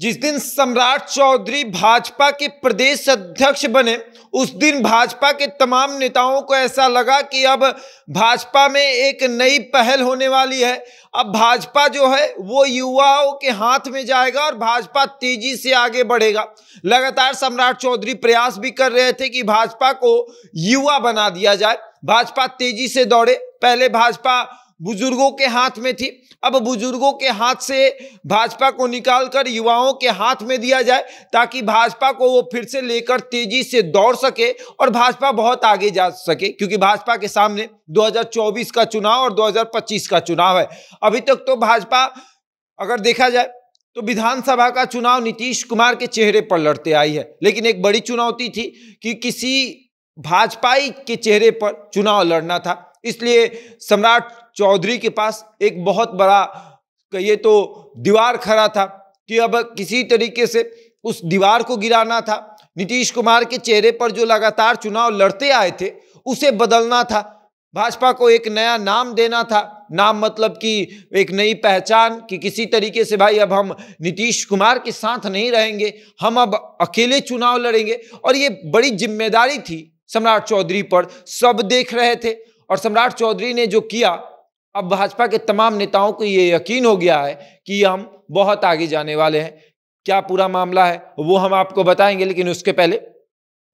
जिस दिन सम्राट चौधरी भाजपा के प्रदेश अध्यक्ष बने उस दिन भाजपा के तमाम नेताओं को ऐसा लगा कि अब भाजपा में एक नई पहल होने वाली है अब भाजपा जो है वो युवाओं के हाथ में जाएगा और भाजपा तेजी से आगे बढ़ेगा लगातार सम्राट चौधरी प्रयास भी कर रहे थे कि भाजपा को युवा बना दिया जाए भाजपा तेजी से दौड़े पहले भाजपा बुजुर्गों के हाथ में थी अब बुजुर्गों के हाथ से भाजपा को निकालकर युवाओं के हाथ में दिया जाए ताकि भाजपा को वो फिर से लेकर तेजी से दौड़ सके और भाजपा बहुत आगे जा सके क्योंकि भाजपा के सामने 2024 का चुनाव और 2025 का चुनाव है अभी तक तो भाजपा अगर देखा जाए तो विधानसभा का चुनाव नीतीश कुमार के चेहरे पर लड़ते आई है लेकिन एक बड़ी चुनौती थी कि किसी भाजपाई के चेहरे पर चुनाव लड़ना था इसलिए सम्राट चौधरी के पास एक बहुत बड़ा कहिए तो दीवार खड़ा था कि अब किसी तरीके से उस दीवार को गिराना था नीतीश कुमार के चेहरे पर जो लगातार चुनाव लड़ते आए थे उसे बदलना था भाजपा को एक नया नाम देना था नाम मतलब कि एक नई पहचान कि किसी तरीके से भाई अब हम नीतीश कुमार के साथ नहीं रहेंगे हम अब अकेले चुनाव लड़ेंगे और ये बड़ी जिम्मेदारी थी सम्राट चौधरी पर सब देख रहे थे और सम्राट चौधरी ने जो किया अब भाजपा के तमाम नेताओं को ये यकीन हो गया है कि हम बहुत आगे जाने वाले हैं क्या पूरा मामला है वो हम आपको बताएंगे लेकिन उसके पहले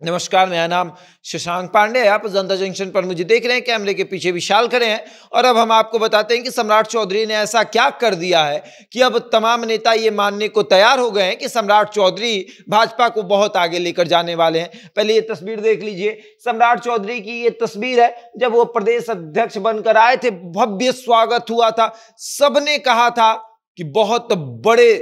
नमस्कार मेरा नाम शशांक पांडे है आप जनता जंक्शन पर मुझे देख रहे हैं कैमरे के पीछे विशाल खड़े हैं और अब हम आपको बताते हैं कि सम्राट चौधरी ने ऐसा क्या कर दिया है कि अब तमाम नेता ये मानने को तैयार हो गए हैं कि सम्राट चौधरी भाजपा को बहुत आगे लेकर जाने वाले हैं पहले ये तस्वीर देख लीजिए सम्राट चौधरी की ये तस्वीर है जब वो प्रदेश अध्यक्ष बनकर आए थे भव्य स्वागत हुआ था सबने कहा था कि बहुत बड़े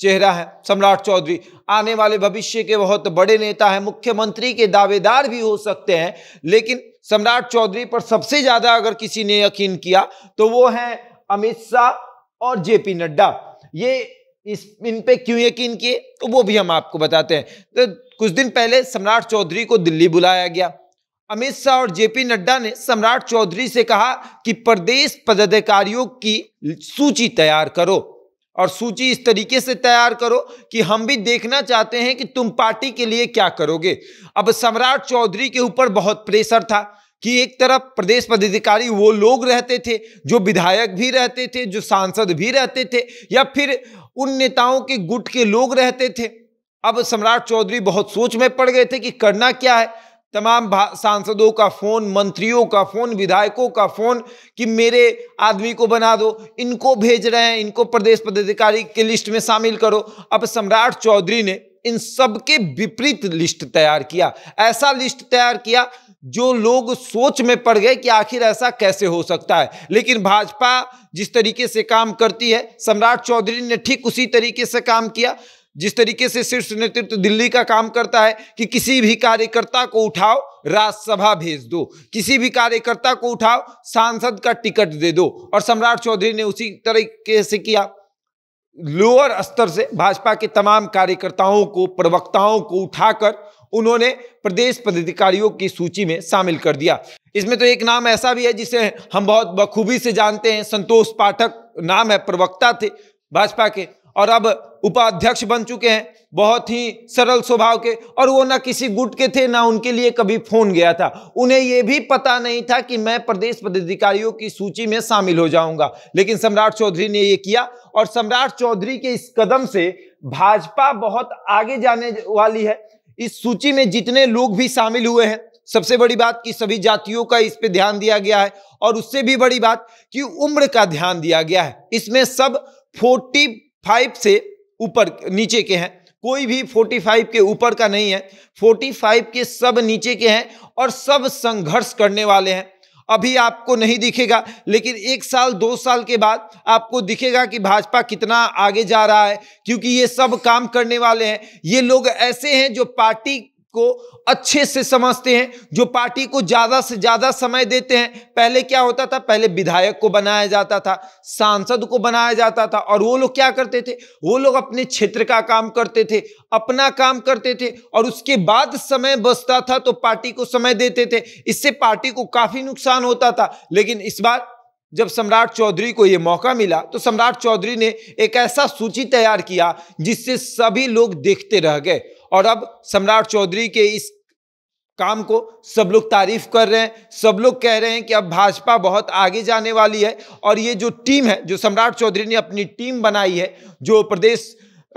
चेहरा है सम्राट चौधरी आने वाले भविष्य के बहुत बड़े नेता हैं मुख्यमंत्री के दावेदार भी हो सकते हैं लेकिन सम्राट चौधरी पर सबसे ज्यादा अगर किसी ने यकीन किया तो वो हैं अमित शाह और जेपी नड्डा ये इस इन पे क्यों यकीन किए तो वो भी हम आपको बताते हैं तो कुछ दिन पहले सम्राट चौधरी को दिल्ली बुलाया गया अमित शाह और जेपी नड्डा ने सम्राट चौधरी से कहा कि प्रदेश पदाधिकारियों की सूची तैयार करो और सूची इस तरीके से तैयार करो कि हम भी देखना चाहते हैं कि तुम पार्टी के लिए क्या करोगे अब सम्राट चौधरी के ऊपर बहुत प्रेशर था कि एक तरफ प्रदेश पदाधिकारी वो लोग रहते थे जो विधायक भी रहते थे जो सांसद भी रहते थे या फिर उन नेताओं के गुट के लोग रहते थे अब सम्राट चौधरी बहुत सोच में पड़ गए थे कि करना क्या है तमाम सांसदों का फ़ोन मंत्रियों का फ़ोन विधायकों का फ़ोन कि मेरे आदमी को बना दो इनको भेज रहे हैं इनको प्रदेश पदाधिकारी के लिस्ट में शामिल करो अब सम्राट चौधरी ने इन सब के विपरीत लिस्ट तैयार किया ऐसा लिस्ट तैयार किया जो लोग सोच में पड़ गए कि आखिर ऐसा कैसे हो सकता है लेकिन भाजपा जिस तरीके से काम करती है सम्राट चौधरी ने ठीक उसी तरीके से काम किया जिस तरीके से शीर्ष नेतृत्व दिल्ली का काम करता है कि किसी भी कार्यकर्ता को उठाओ राज्यसभा भेज दो किसी भी कार्यकर्ता को उठाओ सांसद का टिकट दे दो और सम्राट चौधरी ने उसी तरीके से किया लोअर स्तर से भाजपा के तमाम कार्यकर्ताओं को प्रवक्ताओं को उठाकर उन्होंने प्रदेश पदाधिकारियों की सूची में शामिल कर दिया इसमें तो एक नाम ऐसा भी है जिसे हम बहुत बखूबी से जानते हैं संतोष पाठक नाम है प्रवक्ता थे भाजपा के और अब उपाध्यक्ष बन चुके हैं बहुत ही सरल स्वभाव के और वो ना किसी गुट के थे ना उनके लिए कभी फोन गया था उन्हें ये भी पता नहीं था कि मैं प्रदेश पदाधिकारियों की सूची में शामिल हो जाऊंगा लेकिन सम्राट चौधरी ने ये किया और सम्राट चौधरी के इस कदम से भाजपा बहुत आगे जाने वाली है इस सूची में जितने लोग भी शामिल हुए हैं सबसे बड़ी बात कि सभी जातियों का इस पे ध्यान दिया गया है और उससे भी बड़ी बात कि उम्र का ध्यान दिया गया है इसमें सब 40 फाइव से ऊपर नीचे के हैं कोई भी फाइव के ऊपर का नहीं है फोर्टी फाइव के सब नीचे के हैं और सब संघर्ष करने वाले हैं अभी आपको नहीं दिखेगा लेकिन एक साल दो साल के बाद आपको दिखेगा कि भाजपा कितना आगे जा रहा है क्योंकि ये सब काम करने वाले हैं ये लोग ऐसे हैं जो पार्टी को अच्छे से समझते हैं जो पार्टी को ज़्यादा से ज़्यादा समय देते हैं पहले क्या होता था पहले विधायक को बनाया जाता था सांसद को बनाया जाता था और वो लोग क्या करते थे वो लोग अपने क्षेत्र का काम करते थे अपना काम करते थे और उसके बाद समय बचता था तो पार्टी को समय देते थे इससे पार्टी को काफ़ी नुकसान होता था लेकिन इस बार जब सम्राट चौधरी को ये मौका मिला तो सम्राट चौधरी ने एक ऐसा सूची तैयार किया जिससे सभी लोग देखते रह गए और अब सम्राट चौधरी के इस काम को सब लोग तारीफ कर रहे हैं सब लोग कह रहे हैं कि अब भाजपा बहुत आगे जाने वाली है और ये जो टीम है जो सम्राट चौधरी ने अपनी टीम बनाई है जो प्रदेश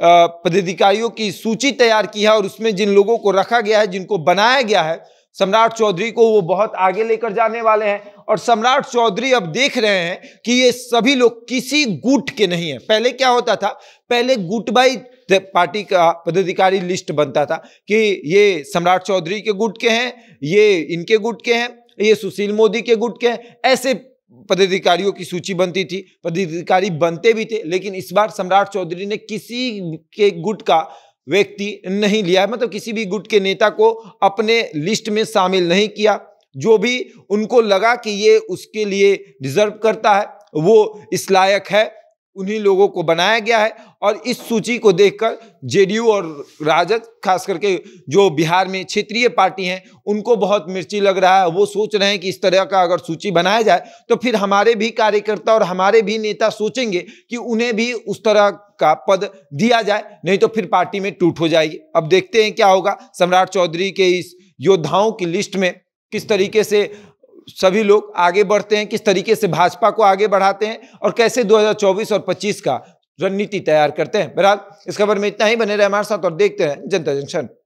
पदाधिकारियों की सूची तैयार की है और उसमें जिन लोगों को रखा गया है जिनको बनाया गया है सम्राट चौधरी को वो बहुत आगे लेकर जाने वाले हैं और सम्राट चौधरी अब देख रहे हैं कि ये सभी लोग किसी गुट के नहीं है पहले क्या होता था पहले गुटबाई पार्टी का पदाधिकारी लिस्ट बनता था कि ये सम्राट चौधरी के गुट के हैं ये इनके गुट के हैं ये सुशील मोदी के गुट के हैं ऐसे पदाधिकारियों की सूची बनती थी पदाधिकारी बनते भी थे लेकिन इस बार सम्राट चौधरी ने किसी के गुट का व्यक्ति नहीं लिया मतलब किसी भी गुट के नेता को अपने लिस्ट में शामिल नहीं किया जो भी उनको लगा कि ये उसके लिए डिजर्व करता है वो इस लायक है उन्हीं लोगों को बनाया गया है और इस सूची को देखकर जेडीयू और राजद खास करके जो बिहार में क्षेत्रीय पार्टी हैं उनको बहुत मिर्ची लग रहा है वो सोच रहे हैं कि इस तरह का अगर सूची बनाया जाए तो फिर हमारे भी कार्यकर्ता और हमारे भी नेता सोचेंगे कि उन्हें भी उस तरह का पद दिया जाए नहीं तो फिर पार्टी में टूट हो जाएगी अब देखते हैं क्या होगा सम्राट चौधरी के इस योद्धाओं की लिस्ट में किस तरीके से सभी लोग आगे बढ़ते हैं किस तरीके से भाजपा को आगे बढ़ाते हैं और कैसे 2024 और 25 का रणनीति तैयार करते हैं बहरहाल इस खबर में इतना ही बने रहे हमारे साथ और देखते रहें जनता जंक्शन